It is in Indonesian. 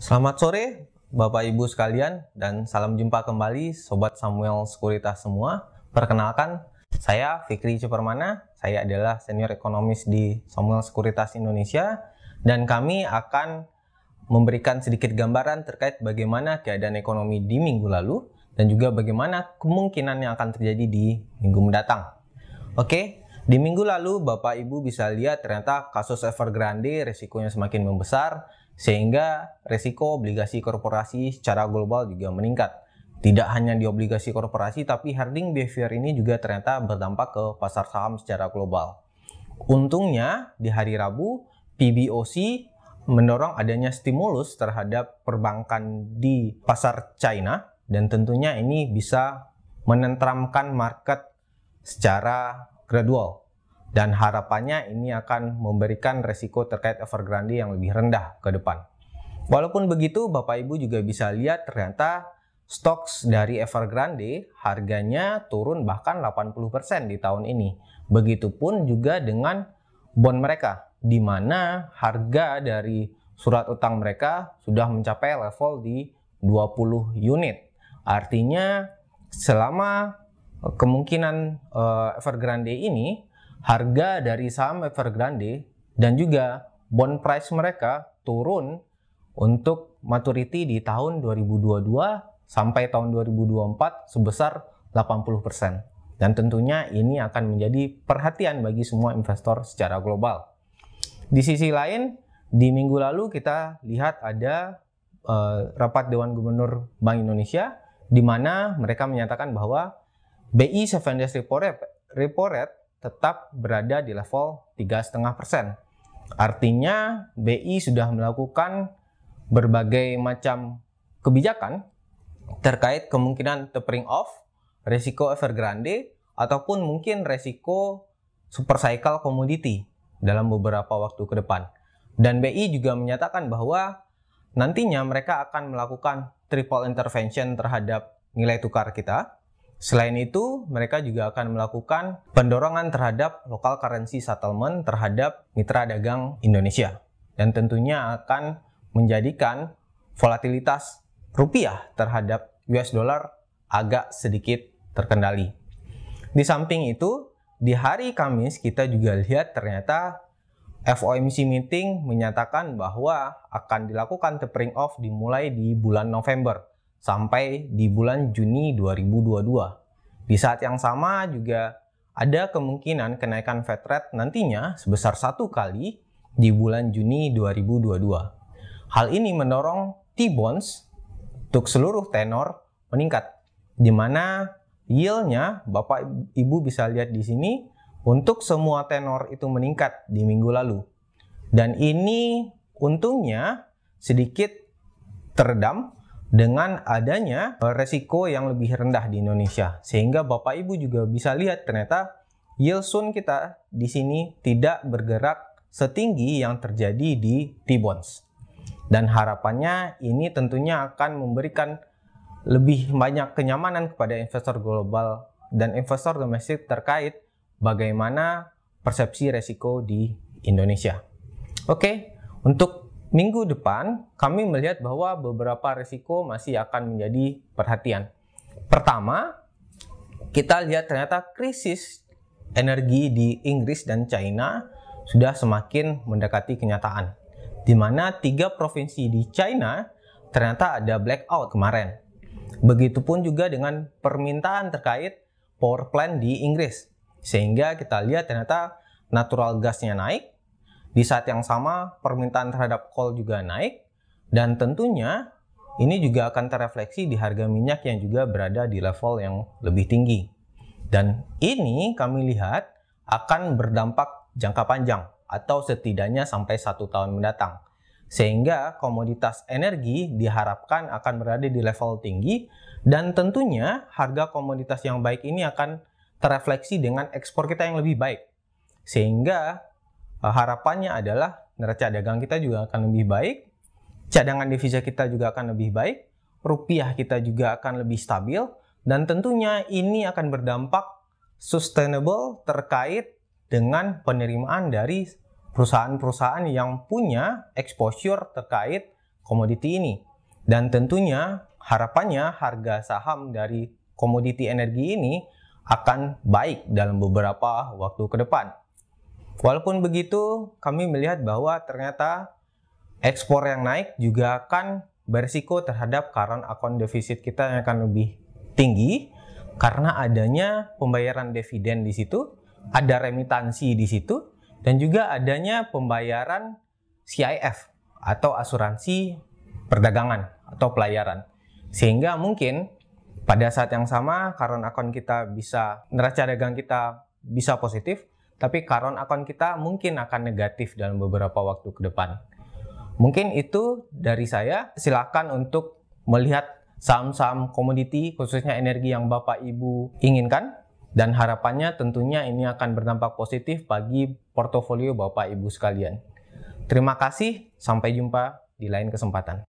Selamat sore, Bapak Ibu sekalian, dan salam jumpa kembali Sobat Samuel Sekuritas semua. Perkenalkan, saya Fikri Cipermana. saya adalah senior ekonomis di Samuel Sekuritas Indonesia, dan kami akan memberikan sedikit gambaran terkait bagaimana keadaan ekonomi di minggu lalu, dan juga bagaimana kemungkinan yang akan terjadi di minggu mendatang. Oke, di minggu lalu Bapak Ibu bisa lihat ternyata kasus Evergrande resikonya semakin membesar, sehingga resiko obligasi korporasi secara global juga meningkat. Tidak hanya di obligasi korporasi, tapi harding behavior ini juga ternyata berdampak ke pasar saham secara global. Untungnya, di hari Rabu, PBOC mendorong adanya stimulus terhadap perbankan di pasar China, dan tentunya ini bisa menentramkan market secara gradual dan harapannya ini akan memberikan resiko terkait Evergrande yang lebih rendah ke depan. Walaupun begitu, Bapak Ibu juga bisa lihat ternyata stoks dari Evergrande harganya turun bahkan 80% di tahun ini. Begitupun juga dengan bond mereka, di mana harga dari surat utang mereka sudah mencapai level di 20 unit. Artinya selama kemungkinan eh, Evergrande ini harga dari saham Evergrande dan juga bond price mereka turun untuk maturity di tahun 2022 sampai tahun 2024 sebesar 80%. Dan tentunya ini akan menjadi perhatian bagi semua investor secara global. Di sisi lain, di minggu lalu kita lihat ada uh, rapat Dewan Gubernur Bank Indonesia di mana mereka menyatakan bahwa BI 7 Days Repo tetap berada di level 3,5%. Artinya BI sudah melakukan berbagai macam kebijakan terkait kemungkinan tapering off, resiko Evergrande, ataupun mungkin resiko super cycle commodity dalam beberapa waktu ke depan. Dan BI juga menyatakan bahwa nantinya mereka akan melakukan triple intervention terhadap nilai tukar kita Selain itu, mereka juga akan melakukan pendorongan terhadap lokal currency settlement terhadap mitra dagang Indonesia. Dan tentunya akan menjadikan volatilitas rupiah terhadap US dollar agak sedikit terkendali. Di samping itu, di hari Kamis kita juga lihat ternyata FOMC meeting menyatakan bahwa akan dilakukan tapering off dimulai di bulan November sampai di bulan Juni 2022. Di saat yang sama juga ada kemungkinan kenaikan Fed rate nantinya sebesar satu kali di bulan Juni 2022. Hal ini mendorong T-bonds untuk seluruh tenor meningkat, di mana yieldnya Bapak Ibu bisa lihat di sini untuk semua tenor itu meningkat di minggu lalu. Dan ini untungnya sedikit teredam dengan adanya eh, resiko yang lebih rendah di Indonesia. Sehingga Bapak Ibu juga bisa lihat ternyata yield soon kita di sini tidak bergerak setinggi yang terjadi di T-bonds. Dan harapannya ini tentunya akan memberikan lebih banyak kenyamanan kepada investor global dan investor domestik terkait bagaimana persepsi resiko di Indonesia. Oke, untuk Minggu depan, kami melihat bahwa beberapa risiko masih akan menjadi perhatian. Pertama, kita lihat ternyata krisis energi di Inggris dan China sudah semakin mendekati kenyataan. Di mana tiga provinsi di China ternyata ada blackout kemarin. Begitupun juga dengan permintaan terkait power plant di Inggris. Sehingga kita lihat ternyata natural gasnya naik, di saat yang sama, permintaan terhadap coal juga naik, dan tentunya ini juga akan terefleksi di harga minyak yang juga berada di level yang lebih tinggi. Dan ini kami lihat akan berdampak jangka panjang atau setidaknya sampai satu tahun mendatang. Sehingga komoditas energi diharapkan akan berada di level tinggi dan tentunya harga komoditas yang baik ini akan terefleksi dengan ekspor kita yang lebih baik. Sehingga Eh, harapannya adalah neraca dagang kita juga akan lebih baik, cadangan devisa kita juga akan lebih baik, rupiah kita juga akan lebih stabil, dan tentunya ini akan berdampak sustainable terkait dengan penerimaan dari perusahaan-perusahaan yang punya exposure terkait komoditi ini. Dan tentunya harapannya harga saham dari komoditi energi ini akan baik dalam beberapa waktu ke depan. Walaupun begitu, kami melihat bahwa ternyata ekspor yang naik juga akan berisiko terhadap current account deficit kita yang akan lebih tinggi karena adanya pembayaran dividen di situ, ada remitansi di situ, dan juga adanya pembayaran CIF atau asuransi perdagangan atau pelayaran. Sehingga mungkin pada saat yang sama current account kita bisa neraca dagang kita bisa positif, tapi current akun kita mungkin akan negatif dalam beberapa waktu ke depan. Mungkin itu dari saya, silakan untuk melihat saham-saham komoditi khususnya energi yang Bapak Ibu inginkan dan harapannya tentunya ini akan berdampak positif bagi portofolio Bapak Ibu sekalian. Terima kasih, sampai jumpa di lain kesempatan.